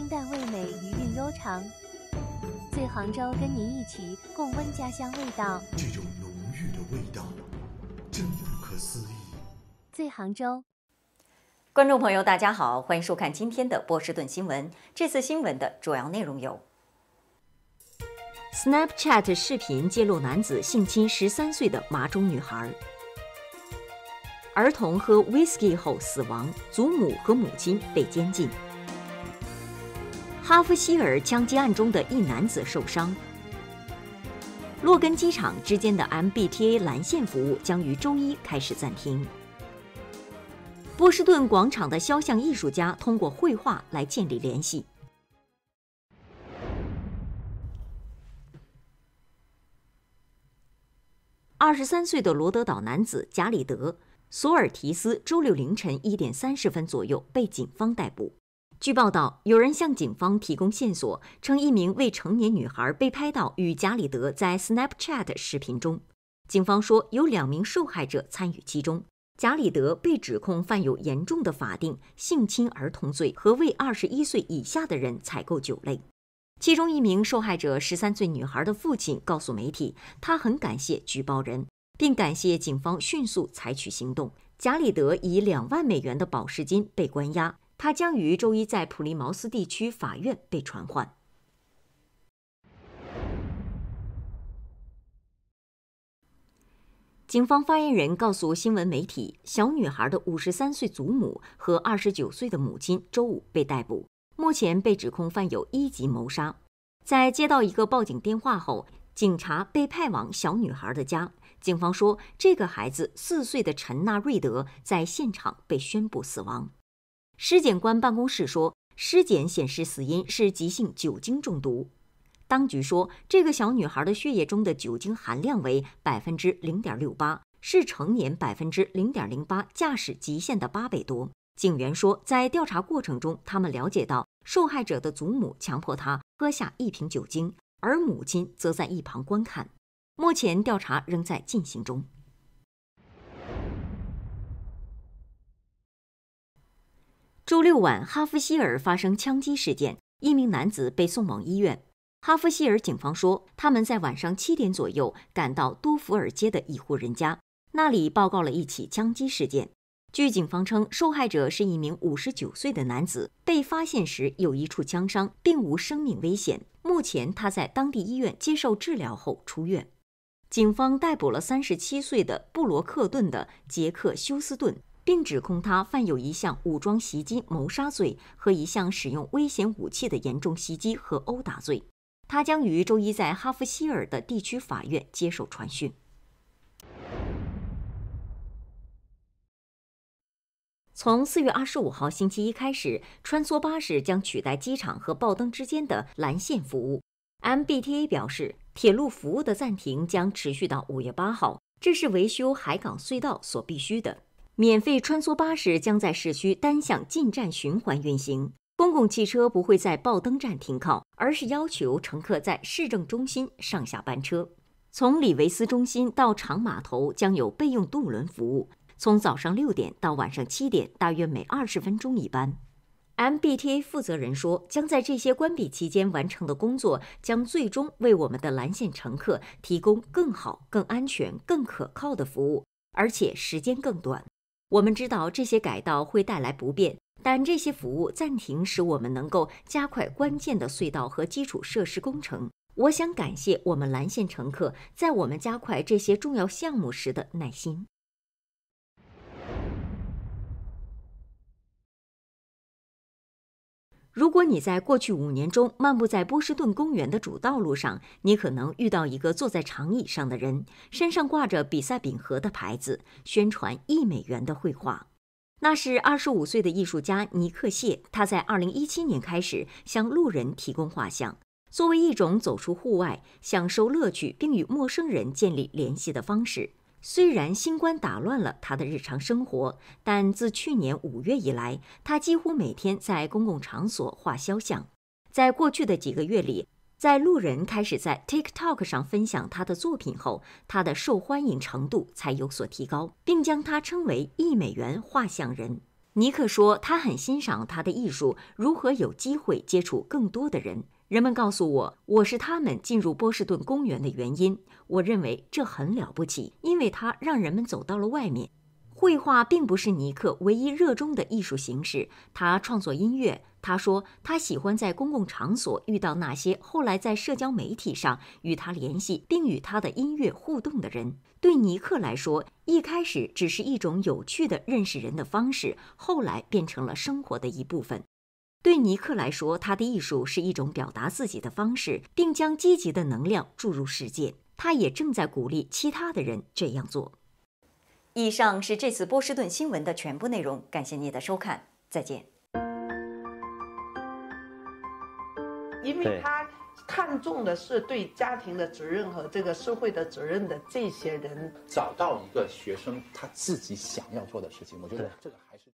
清淡味美，余韵悠长。醉杭州，跟您一起共温家乡味道。这种浓郁的味道，真不可思议。醉杭州，观众朋友，大家好，欢迎收看今天的波士顿新闻。这次新闻的主要内容有：Snapchat 视频揭露男子性侵十三岁的麻中女孩；儿童喝 Whiskey 后死亡，祖母和母亲被监禁。哈夫希尔枪击案中的一男子受伤。洛根机场之间的 MBTA 蓝线服务将于周一开始暂停。波士顿广场的肖像艺术家通过绘画来建立联系。二十三岁的罗德岛男子贾里德·索尔提斯，周六凌晨一点三十分左右被警方逮捕。据报道，有人向警方提供线索，称一名未成年女孩被拍到与贾里德在 Snapchat 视频中。警方说有两名受害者参与其中。贾里德被指控犯有严重的法定性侵儿童罪和为二十一岁以下的人采购酒类。其中一名受害者十三岁女孩的父亲告诉媒体，他很感谢举报人，并感谢警方迅速采取行动。贾里德以两万美元的保释金被关押。他将于周一在普利茅斯地区法院被传唤。警方发言人告诉新闻媒体，小女孩的五十三岁祖母和二十九岁的母亲周五被逮捕，目前被指控犯有一级谋杀。在接到一个报警电话后，警察被派往小女孩的家。警方说，这个孩子四岁的陈纳瑞德在现场被宣布死亡。尸检官办公室说，尸检显示死因是急性酒精中毒。当局说，这个小女孩的血液中的酒精含量为百分之零点六八，是成年百分之零点零八驾驶极限的八倍多。警员说，在调查过程中，他们了解到受害者的祖母强迫她喝下一瓶酒精，而母亲则在一旁观看。目前调查仍在进行中。周六晚，哈夫希尔发生枪击事件，一名男子被送往医院。哈夫希尔警方说，他们在晚上七点左右赶到多弗尔街的一户人家，那里报告了一起枪击事件。据警方称，受害者是一名五十九岁的男子，被发现时有一处枪伤，并无生命危险。目前他在当地医院接受治疗后出院。警方逮捕了三十七岁的布罗克顿的杰克·休斯顿。并指控他犯有一项武装袭击谋杀罪和一项使用危险武器的严重袭击和殴打罪。他将于周一在哈弗希尔的地区法院接受传讯。从四月二十五号星期一开始，穿梭巴士将取代机场和鲍登之间的蓝线服务。MBTA 表示，铁路服务的暂停将持续到五月八号，这是维修海港隧道所必须的。免费穿梭巴士将在市区单向进站循环运行，公共汽车不会在爆灯站停靠，而是要求乘客在市政中心上下班车。从里维斯中心到长码头将有备用渡轮服务，从早上六点到晚上七点，大约每二十分钟一班。MBTA 负责人说，将在这些关闭期间完成的工作将最终为我们的蓝线乘客提供更好、更安全、更可靠的服务，而且时间更短。我们知道这些改道会带来不便，但这些服务暂停使我们能够加快关键的隧道和基础设施工程。我想感谢我们蓝线乘客在我们加快这些重要项目时的耐心。如果你在过去五年中漫步在波士顿公园的主道路上，你可能遇到一个坐在长椅上的人，身上挂着“比赛饼盒”的牌子，宣传一美元的绘画。那是二十五岁的艺术家尼克谢，他在二零一七年开始向路人提供画像，作为一种走出户外、享受乐趣并与陌生人建立联系的方式。虽然新冠打乱了他的日常生活，但自去年五月以来，他几乎每天在公共场所画肖像。在过去的几个月里，在路人开始在 TikTok 上分享他的作品后，他的受欢迎程度才有所提高，并将他称为“一美元画像人”。尼克说：“他很欣赏他的艺术如何有机会接触更多的人。”人们告诉我，我是他们进入波士顿公园的原因。我认为这很了不起，因为它让人们走到了外面。绘画并不是尼克唯一热衷的艺术形式，他创作音乐。他说，他喜欢在公共场所遇到那些后来在社交媒体上与他联系，并与他的音乐互动的人。对尼克来说，一开始只是一种有趣的认识人的方式，后来变成了生活的一部分。对尼克来说，他的艺术是一种表达自己的方式，并将积极的能量注入世界。他也正在鼓励其他的人这样做。以上是这次波士顿新闻的全部内容，感谢您的收看，再见。因为他看重的是对家庭的责任和这个社会的责任的这些人，找到一个学生他自己想要做的事情，我觉得这个还是。